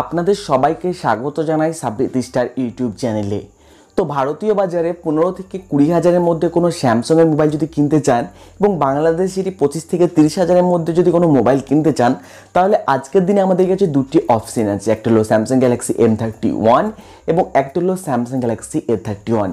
আপনাদের সবাইকে স্বাগত জানাই সাবরিত স্টার ইউটিউব চ্যানেলে তো ভারতীয় বাজারে পনেরো থেকে কুড়ি হাজারের মধ্যে কোনো স্যামসংয়ের মোবাইল যদি কিনতে চান এবং বাংলাদেশ যদি পঁচিশ থেকে তিরিশ হাজারের মধ্যে যদি কোনো মোবাইল কিনতে চান তাহলে আজকের দিনে আমাদের কাছে দুটি অপশন আছে একটা হলো Samsung Galaxy M thirty one এবং একটা হলো Samsung Galaxy A thirty one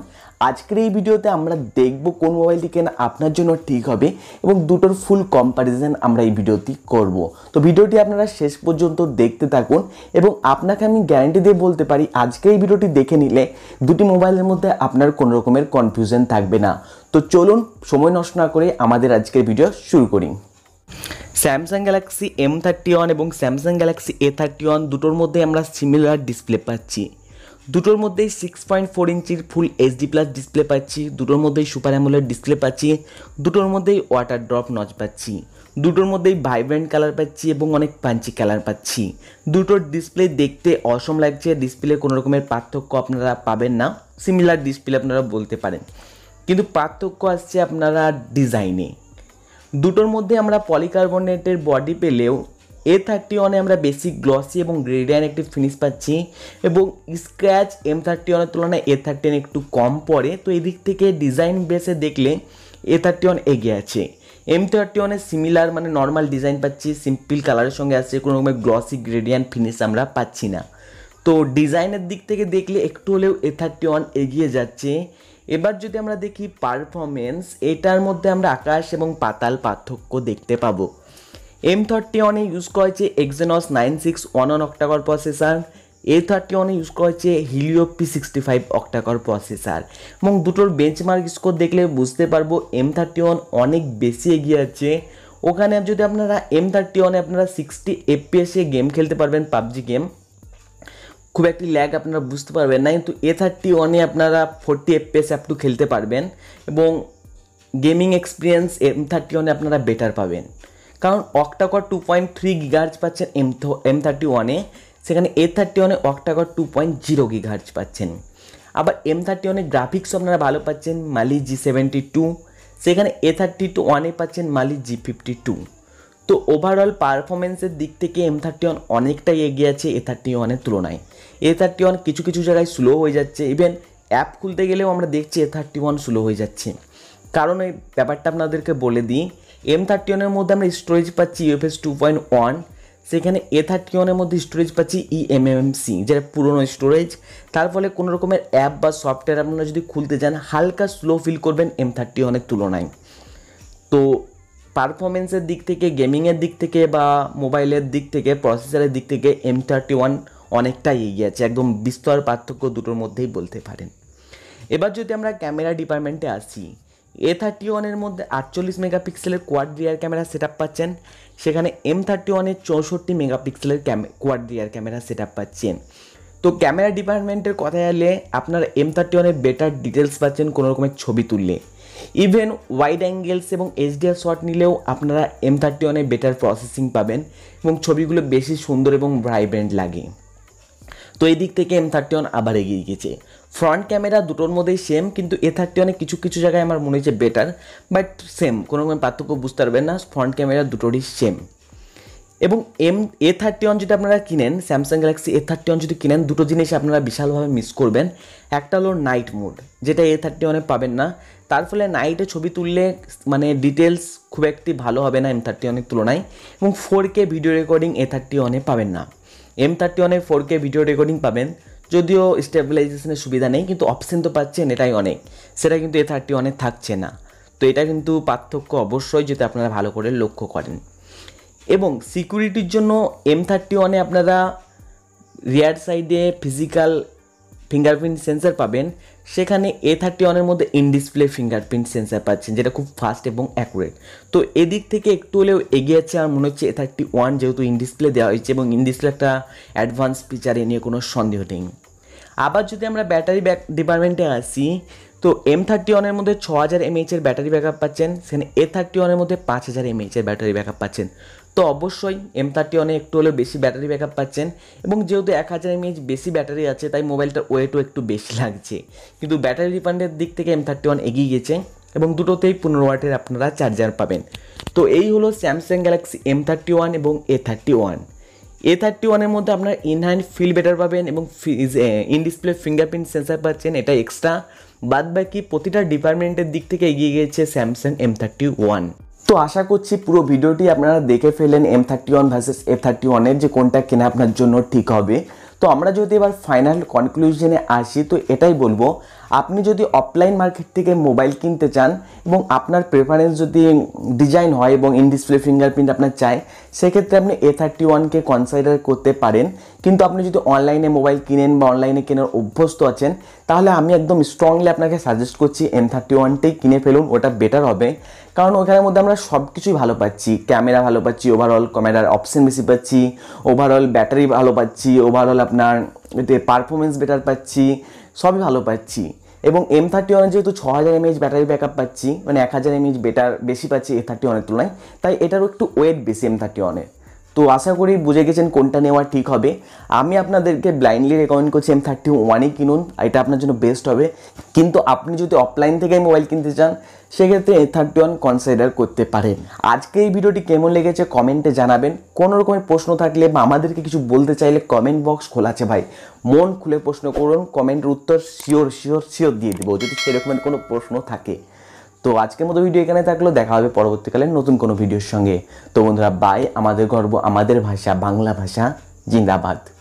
আজকের এই ভিডিওতে আমরা দেখব কোন মোবাইলটি কেনা আপনার জন্য ঠিক হবে এবং দুটোর ফুল কম্প্যারিজন আমরা এই ভিডিওটি করব তো ভিডিওটি আপনারা শেষ পর্যন্ত দেখতে থাকুন এবং আপনাকে আমি গ্যারান্টি দিয়ে বলতে পারি আজকে এই ভিডিওটি দেখে নিলে দুটি মোবাইলের মধ্যে আপনার কোনো রকমের কনফিউশন থাকবে না তো চলুন সময় নষ্ট না করে আমাদের আজকের ভিডিও শুরু করি Samsung Galaxy M thirty one এবং Samsung Galaxy A thirty one দুটোর মধ্যে আমরা সিমিলার ডিসপ্লে পাচ্ছি দুটোর মধ্যেই সিক্স পয়েন্ট ফোর ইঞ্চির ফুল এইচডি প্লাস ডিসপ্লে পাচ্ছি দুটোর মধ্যেই সুপার অ্যামোলেড ডিসপ্লে পাচ্ছি দুটোর মধ্যেই ওয়াটার ড্রপ নচ পাচ্ছি দুটোর মধ্যেই ভাইব্রেন্ট কালার পাচ্ছি এবং অনেক পাঞ্চি কালার পাচ্ছি দুটোর ডিসপ্লে দেখতে অসম লাগছে ডিসপ্লে কোনো রকমের পার্থক্য আপনারা পাবেন না সিমিলার ডিসপ্লে আপনারা বলতে পারেন কিন্তু পার্থক্য আসছে আপনারা ডিজাইনে দুটোর মধ্যে আমরা পলিকার্বনেটের বডি পেলেও এ থার্টি ওয়ানে আমরা বেশি গ্লসি এবং গ্রেডিয়ান একটি ফিনিশ পাচ্ছি এবং স্ক্র্যাচ এম থার্টি ওয়ানের তুলনায় এ থার্টি ওয়ান একটু কম পড়ে তো এদিক থেকে ডিজাইন বেসে দেখলে এ থার্টি ওয়ান এগিয়ে আছে এম থার্টি ওয়ানের সিমিলার মানে নর্মাল ডিজাইন পাচ্ছি সিম্পল কালারের সঙ্গে আসছে কোনো রকমের গ্লসি গ্রেডিয়ান ফিনিশ আমরা পাচ্ছি না তো ডিজাইনের দিক থেকে দেখলে একটু হলেও এ থার্টি ওয়ান এগিয়ে যাচ্ছে এবার যদি আমরা দেখি পারফরমেন্স এটার মধ্যে আমরা আকাশ এবং পাতাল পার্থক্য দেখতে পাবো এম থার্টি ওয়ানে ইউজ করা হয়েছে Exynos nine six one one octacore processor A thirty ওয়ানে ইউজ করা হয়েছে Helio P sixty five octacore processor এবং দুটোর বেঞ্চমার্ক স্কোর দেখলে বুঝতে পারবো এম থার্টি ওয়ান অনেক বেশি এগিয়ে আছে ওখানে যদি আপনারা এম থার্টি ওয়ানে আপনারা সিক্সটি এফপিএসে গেম খেলতে পারবেন পাবজি গেম খুব একটি ল্যাগ আপনারা বুঝতে পারবেন না কিন্তু এ থার্টি ওয়ানে আপনারা ফোরটি এফপিএস একটু খেলতে পারবেন এবং গেমিং এক্সপিরিয়েন্স এম থার্টি ওয়ানে আপনারা বেটার পাবেন কারণ octacore two point three gigahertz পাচ্ছেন এম এম থার্টি ওয়ানে সেখানে এ থার্টি ওয়ানে octacore two point zero gigahertz পাচ্ছেন আবার এম থার্টি ওয়ানের গ্রাফিক্সও আপনারা ভালো পাচ্ছেন মালি জি সেভেন্টি টু সেখানে এ থার্টি টু ওয়ানে পাচ্ছেন মালি জি ফিফটি টু তো ওভারঅল পারফরমেন্সের দিক থেকে এম থার্টি ওয়ান অনেকটাই এগিয়ে আছে এ থার্টি ওয়ানের তুলনায় এ থার্টি ওয়ান কিছু কিছু জায়গায় স্লো হয়ে যাচ্ছে ইভেন অ্যাপ খুলতে গেলেও আমরা দেখছি এ থার্টি ওয়ান স্লো হয়ে যাচ্ছে কারণ ওই ব্যাপারটা আপনাদেরকে বলে দিই এম থার্টি ওয়ানের মধ্যে আমরা স্টোরেজ পাচ্ছি ইউএফএস টু পয়েন্ট ওয়ান সেখানে এ থার্টি ওয়ানের মধ্যে স্টোরেজ পাচ্ছি ইএমএমসি e যেটা পুরনো স্টোরেজ তার ফলে কোনো রকমের অ্যাপ বা সফটওয়্যার আপনারা যদি খুলতে চান হালকা স্লো ফিল করবেন এম থার্টি ওয়ানের তুলনায় তো পারফরমেন্সের দিক থেকে গেমিংয়ের দিক থেকে বা মোবাইলের দিক থেকে প্রসেসরের দিক থেকে এম থার্টি ওয়ান অনেকটাই এগিয়ে আছে একদম বিস্তর পার্থক্য দুটোর মধ্যেই বলতে পারেন এবার যদি আমরা ক্যামেরা ডিপার্টমেন্টে আসি এ থার্টি ওয়ানের মধ্যে আটচল্লিশ মেগাপিক্সেলের কোয়াড রিয়ার ক্যামেরা সেট পাচ্ছেন সেখানে এম থার্টি ওয়ানের চৌষট্টি মেগাপিক্সেলের কোয়াড রিয়ার ক্যামেরা সেট পাচ্ছেন তো ক্যামেরা ডিপার্টমেন্টের কথায় এলে আপনারা এম থার্টি ওয়ানের বেটার ডিটেলস পাচ্ছেন কোনো রকমের ছবি তুললে ইভেন ওয়াইড অ্যাঙ্গেলস এবং এইচডিআর শট নিলেও আপনারা এম থার্টি ওয়ানে বেটার প্রসেসিং পাবেন এবং ছবিগুলো বেশি সুন্দর এবং ভাইব্রেন্ট লাগে তো এই দিক থেকে এম থার্টি ওয়ান আবার এগিয়ে গেছে ফ্রন্ট ক্যামেরা দুটোর মধ্যেই সেম কিন্তু এ থার্টি অনেক কিছু কিছু জায়গায় আমার মনে হচ্ছে বেটার বাট সেম কোনো পার্থক্য বুঝতে পারবেন না ফ্রন্ট ক্যামেরা দুটোরই সেম এবং এম এ থার্টি ওয়ান যদি আপনারা কিনেন Samsung Galaxy A thirty one যদি কিনেন দুটো জিনিস আপনারা বিশালভাবে মিস করবেন একটা হলো নাইট মোড যেটা এ থার্টি ওয়ানে পাবেন না তার ফলে নাইটে ছবি তুললে মানে ডিটেলস খুব একটি ভালো হবে না এম থার্টি ওয়ানের তুলনায় এবং four K video recording A thirty ওয়ানে পাবেন না এম থার্টি ওয়ানে ফোর কে ভিডিও রেকর্ডিং পাবেন যদিও স্টেবিলাইজেশনের সুবিধা নেই কিন্তু অপশান তো পাচ্ছেন এটাই অনেক সেটা কিন্তু এ থার্টি অনেক থাকছে না তো এটা কিন্তু পার্থক্য অবশ্যই যদি আপনারা ভালো করে লক্ষ্য করেন এবং সিকিউরিটির জন্য এম থার্টি ওয়ানে আপনারা রিয়ার সাইডে ফিজিক্যাল ফিঙ্গারপ্রিন্ট সেন্সার পাবেন সেখানে এ থার্টি ওয়ানের মধ্যে ইনডিসপ্লে ফিঙ্গারপ্রিন্ট সেন্সার পাচ্ছেন যেটা খুব ফাস্ট এবং অ্যাকুরেট তো এদিক থেকে একটু হলেও এগিয়ে আছে আর মনে হচ্ছে এ থার্টি ওয়ান যেহেতু ইন ডিসপ্লে দেওয়া হয়েছে এবং ইনডিসপ্লে একটা অ্যাডভান্স ফিচার এ নিয়ে কোনো সন্দেহ নেই আবার যদি আমরা ব্যাটারি ব্যাক ডিপার্টমেন্টে আসি তো এম থার্টি ওয়ানের মধ্যে ছ হাজার এমএইচের ব্যাটারি ব্যাকআপ পাচ্ছেন সেখানে এ থার্টি ওয়ানের মধ্যে পাঁচ হাজার এমএইচের ব্যাটারি ব্যাকআপ পাচ্ছেন তো অবশ্যই এম থার্টি ওয়ানে একটু হলেও বেশি ব্যাটারি ব্যাকআপ পাচ্ছেন এবং যেহেতু এক হাজার এমএইচ বেশি ব্যাটারি আছে তাই মোবাইলটার ওয়েটও একটু বেশি লাগছে কিন্তু ব্যাটারি রিফান্ডের দিক থেকে এম থার্টি ওয়ান এগিয়ে গেছে এবং দুটোতেই পনেরো ওয়াটের আপনারা চার্জার পাবেন তো এই হলো Samsung Galaxy M thirty one এবং A thirty one A thirty ওয়ানের মধ্যে আপনার ইনহ্যান্ড ফিল বেটার পাবেন এবং ইন ডিসপ্লে ফিঙ্গারপ্রিন্ট সেন্সার পাচ্ছেন এটা এক্সট্রা বাদ বাকি প্রতিটা ডিপার্টমেন্টের দিক থেকে এগিয়ে গিয়েছে স্যামসাং এম থার্টি ওয়ান তো আশা করছি পুরো ভিডিওটি আপনারা দেখে ফেলেন M thirty one versus A thirty ওয়ানের যে কোনটা কেনা আপনার জন্য ঠিক হবে তো আমরা যদি এবার ফাইনাল কনক্লুশনে আসি তো এটাই বলবো আপনি যদি অফলাইন মার্কেট থেকে মোবাইল কিনতে চান এবং আপনার প্রেফারেন্স যদি ডিজাইন হয় এবং ইন ডিসপ্লে ফিঙ্গারপ্রিন্ট আপনার চাই সেক্ষেত্রে আপনি এ থার্টি ওয়ানকে কনসাইডার করতে পারেন কিন্তু আপনি যদি অনলাইনে মোবাইল কিনেন বা অনলাইনে কেনার অভ্যস্ত আছেন তাহলে আমি একদম স্ট্রংলি আপনাকে সাজেস্ট করছি এম থার্টি ওয়ানটাই কিনে ফেলুন ওটা বেটার হবে কারণ ওখানের মধ্যে আমরা সব কিছুই ভালো পাচ্ছি ক্যামেরা ভালো পাচ্ছি ওভারঅল ক্যামেরার অপশন বেশি পাচ্ছি ওভারঅল ব্যাটারি ভালো পাচ্ছি ওভারঅল আপনার পারফরমেন্স বেটার পাচ্ছি সবই ভালো পাচ্ছি এবং এম থার্টি ওয়ান যেহেতু ছ হাজার এমএইচ ব্যাটারি ব্যাকআপ পাচ্ছি মানে এক হাজার এমএইচ বেটার বেশি পাচ্ছি এ থার্টি ওয়ানের তুলনায় তাই এটারও একটু ওয়েট বেশি এম থার্টি ওয়ানের তো আশা করি বুঝে গেছেন কোনটা নেওয়া ঠিক হবে আমি আপনাদেরকে ব্লাইন্ডলি রেকমেন্ড করছি এম থার্টি ওয়ানই কিনুন এটা আপনার জন্য বেস্ট হবে কিন্তু আপনি যদি অফলাইন থেকে মোবাইল কিনতে চান সেক্ষেত্রে এ থার্টি ওয়ান কনসিডার করতে পারেন আজকে এই ভিডিওটি কেমন লেগেছে কমেন্টে জানাবেন কোনো রকমের প্রশ্ন থাকলে বা আমাদেরকে কিছু বলতে চাইলে কমেন্ট বক্স খোলা আছে ভাই মন খুলে প্রশ্ন করুন কমেন্টের উত্তর শিওর শিওর শিওর দিয়ে দেবো যদি সেরকমের কোনো প্রশ্ন থাকে তো আজকের মতো ভিডিও এখানে থাকলো দেখা হবে পরবর্তীকালে নতুন কোনো ভিডিওর সঙ্গে তো বন্ধুরা বাই আমাদের গর্ব আমাদের ভাষা বাংলা ভাষা জিন্দাবাদ